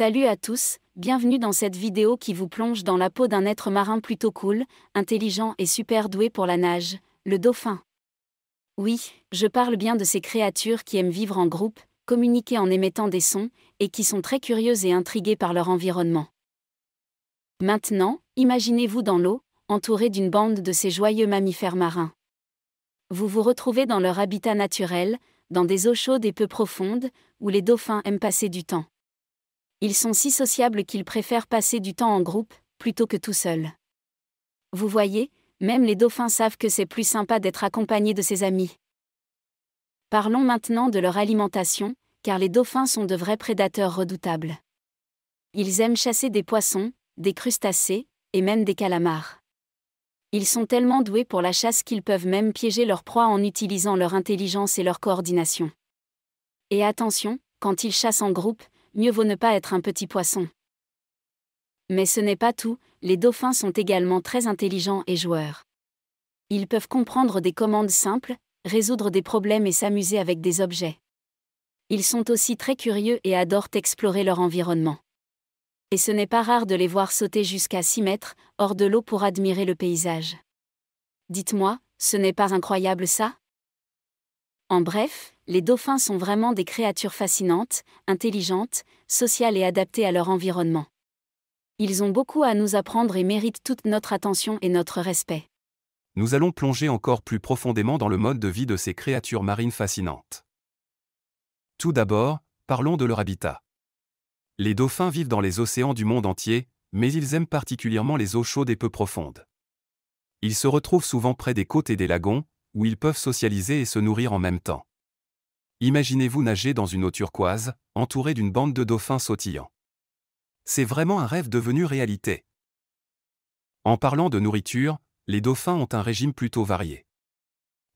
Salut à tous, bienvenue dans cette vidéo qui vous plonge dans la peau d'un être marin plutôt cool, intelligent et super doué pour la nage, le dauphin. Oui, je parle bien de ces créatures qui aiment vivre en groupe, communiquer en émettant des sons, et qui sont très curieuses et intriguées par leur environnement. Maintenant, imaginez-vous dans l'eau, entouré d'une bande de ces joyeux mammifères marins. Vous vous retrouvez dans leur habitat naturel, dans des eaux chaudes et peu profondes, où les dauphins aiment passer du temps. Ils sont si sociables qu'ils préfèrent passer du temps en groupe, plutôt que tout seuls. Vous voyez, même les dauphins savent que c'est plus sympa d'être accompagnés de ses amis. Parlons maintenant de leur alimentation, car les dauphins sont de vrais prédateurs redoutables. Ils aiment chasser des poissons, des crustacés, et même des calamars. Ils sont tellement doués pour la chasse qu'ils peuvent même piéger leur proie en utilisant leur intelligence et leur coordination. Et attention, quand ils chassent en groupe, mieux vaut ne pas être un petit poisson. Mais ce n'est pas tout, les dauphins sont également très intelligents et joueurs. Ils peuvent comprendre des commandes simples, résoudre des problèmes et s'amuser avec des objets. Ils sont aussi très curieux et adorent explorer leur environnement. Et ce n'est pas rare de les voir sauter jusqu'à 6 mètres, hors de l'eau pour admirer le paysage. Dites-moi, ce n'est pas incroyable ça En bref, les dauphins sont vraiment des créatures fascinantes, intelligentes, sociales et adaptées à leur environnement. Ils ont beaucoup à nous apprendre et méritent toute notre attention et notre respect. Nous allons plonger encore plus profondément dans le mode de vie de ces créatures marines fascinantes. Tout d'abord, parlons de leur habitat. Les dauphins vivent dans les océans du monde entier, mais ils aiment particulièrement les eaux chaudes et peu profondes. Ils se retrouvent souvent près des côtes et des lagons, où ils peuvent socialiser et se nourrir en même temps. Imaginez-vous nager dans une eau turquoise, entourée d'une bande de dauphins sautillants. C'est vraiment un rêve devenu réalité. En parlant de nourriture, les dauphins ont un régime plutôt varié.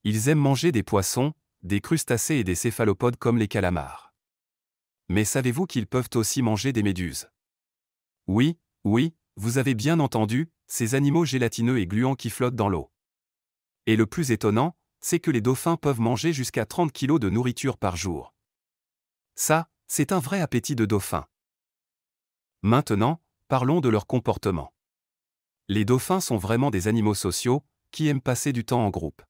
Ils aiment manger des poissons, des crustacés et des céphalopodes comme les calamars. Mais savez-vous qu'ils peuvent aussi manger des méduses Oui, oui, vous avez bien entendu, ces animaux gélatineux et gluants qui flottent dans l'eau. Et le plus étonnant, c'est que les dauphins peuvent manger jusqu'à 30 kg de nourriture par jour. Ça, c'est un vrai appétit de dauphin. Maintenant, parlons de leur comportement. Les dauphins sont vraiment des animaux sociaux, qui aiment passer du temps en groupe.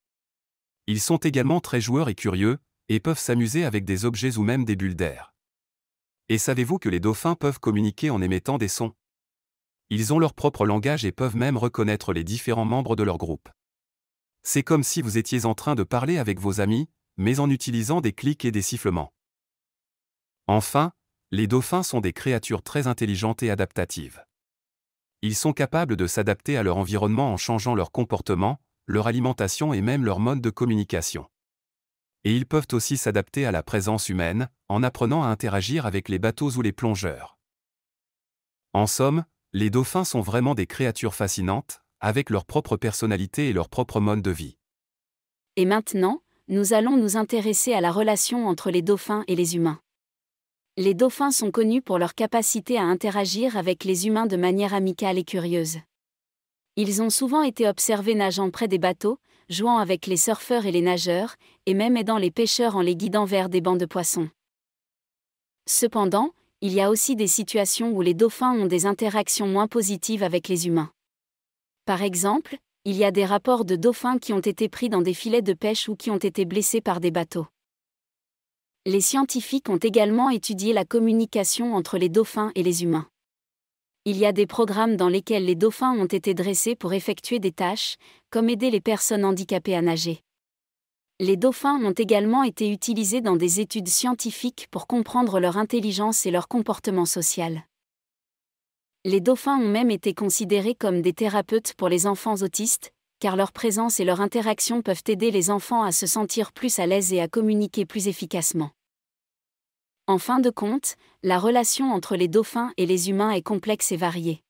Ils sont également très joueurs et curieux, et peuvent s'amuser avec des objets ou même des bulles d'air. Et savez-vous que les dauphins peuvent communiquer en émettant des sons Ils ont leur propre langage et peuvent même reconnaître les différents membres de leur groupe. C'est comme si vous étiez en train de parler avec vos amis, mais en utilisant des clics et des sifflements. Enfin, les dauphins sont des créatures très intelligentes et adaptatives. Ils sont capables de s'adapter à leur environnement en changeant leur comportement, leur alimentation et même leur mode de communication. Et ils peuvent aussi s'adapter à la présence humaine, en apprenant à interagir avec les bateaux ou les plongeurs. En somme, les dauphins sont vraiment des créatures fascinantes, avec leur propre personnalité et leur propre mode de vie. Et maintenant, nous allons nous intéresser à la relation entre les dauphins et les humains. Les dauphins sont connus pour leur capacité à interagir avec les humains de manière amicale et curieuse. Ils ont souvent été observés nageant près des bateaux, jouant avec les surfeurs et les nageurs, et même aidant les pêcheurs en les guidant vers des bancs de poissons. Cependant, il y a aussi des situations où les dauphins ont des interactions moins positives avec les humains. Par exemple, il y a des rapports de dauphins qui ont été pris dans des filets de pêche ou qui ont été blessés par des bateaux. Les scientifiques ont également étudié la communication entre les dauphins et les humains. Il y a des programmes dans lesquels les dauphins ont été dressés pour effectuer des tâches, comme aider les personnes handicapées à nager. Les dauphins ont également été utilisés dans des études scientifiques pour comprendre leur intelligence et leur comportement social. Les dauphins ont même été considérés comme des thérapeutes pour les enfants autistes, car leur présence et leur interaction peuvent aider les enfants à se sentir plus à l'aise et à communiquer plus efficacement. En fin de compte, la relation entre les dauphins et les humains est complexe et variée.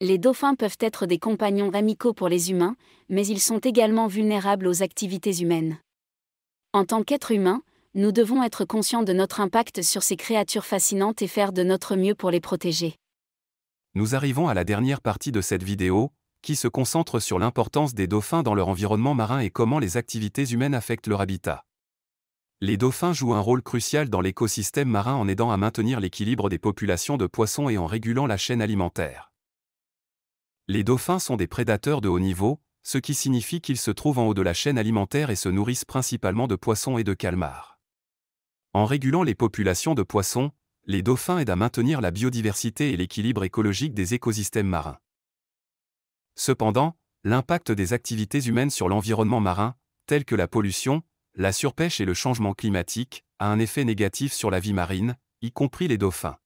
Les dauphins peuvent être des compagnons amicaux pour les humains, mais ils sont également vulnérables aux activités humaines. En tant qu'êtres humains, nous devons être conscients de notre impact sur ces créatures fascinantes et faire de notre mieux pour les protéger. Nous arrivons à la dernière partie de cette vidéo, qui se concentre sur l'importance des dauphins dans leur environnement marin et comment les activités humaines affectent leur habitat. Les dauphins jouent un rôle crucial dans l'écosystème marin en aidant à maintenir l'équilibre des populations de poissons et en régulant la chaîne alimentaire. Les dauphins sont des prédateurs de haut niveau, ce qui signifie qu'ils se trouvent en haut de la chaîne alimentaire et se nourrissent principalement de poissons et de calmars. En régulant les populations de poissons, les dauphins aident à maintenir la biodiversité et l'équilibre écologique des écosystèmes marins. Cependant, l'impact des activités humaines sur l'environnement marin, tels que la pollution, la surpêche et le changement climatique, a un effet négatif sur la vie marine, y compris les dauphins.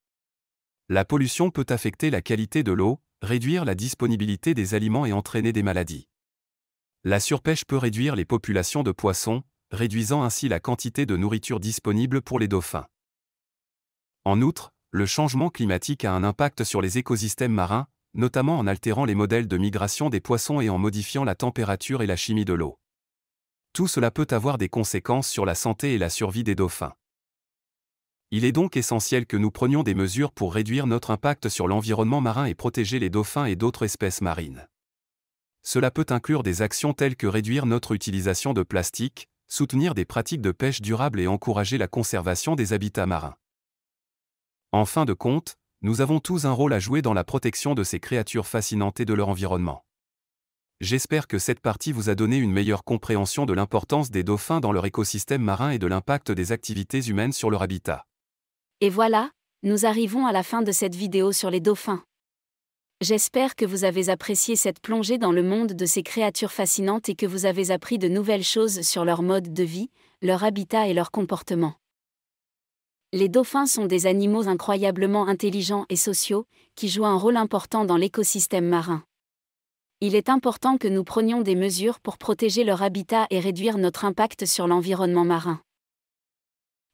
La pollution peut affecter la qualité de l'eau, réduire la disponibilité des aliments et entraîner des maladies. La surpêche peut réduire les populations de poissons, réduisant ainsi la quantité de nourriture disponible pour les dauphins. En outre, le changement climatique a un impact sur les écosystèmes marins, notamment en altérant les modèles de migration des poissons et en modifiant la température et la chimie de l'eau. Tout cela peut avoir des conséquences sur la santé et la survie des dauphins. Il est donc essentiel que nous prenions des mesures pour réduire notre impact sur l'environnement marin et protéger les dauphins et d'autres espèces marines. Cela peut inclure des actions telles que réduire notre utilisation de plastique, soutenir des pratiques de pêche durable et encourager la conservation des habitats marins. En fin de compte, nous avons tous un rôle à jouer dans la protection de ces créatures fascinantes et de leur environnement. J'espère que cette partie vous a donné une meilleure compréhension de l'importance des dauphins dans leur écosystème marin et de l'impact des activités humaines sur leur habitat. Et voilà, nous arrivons à la fin de cette vidéo sur les dauphins. J'espère que vous avez apprécié cette plongée dans le monde de ces créatures fascinantes et que vous avez appris de nouvelles choses sur leur mode de vie, leur habitat et leur comportement. Les dauphins sont des animaux incroyablement intelligents et sociaux, qui jouent un rôle important dans l'écosystème marin. Il est important que nous prenions des mesures pour protéger leur habitat et réduire notre impact sur l'environnement marin.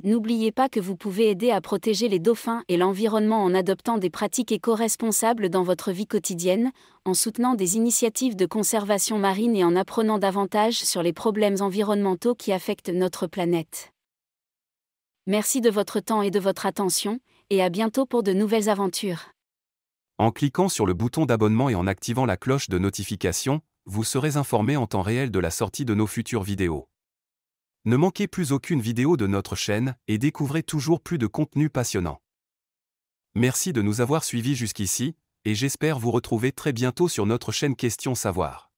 N'oubliez pas que vous pouvez aider à protéger les dauphins et l'environnement en adoptant des pratiques éco-responsables dans votre vie quotidienne, en soutenant des initiatives de conservation marine et en apprenant davantage sur les problèmes environnementaux qui affectent notre planète. Merci de votre temps et de votre attention, et à bientôt pour de nouvelles aventures. En cliquant sur le bouton d'abonnement et en activant la cloche de notification, vous serez informé en temps réel de la sortie de nos futures vidéos. Ne manquez plus aucune vidéo de notre chaîne et découvrez toujours plus de contenu passionnant. Merci de nous avoir suivis jusqu'ici, et j'espère vous retrouver très bientôt sur notre chaîne Question Savoir.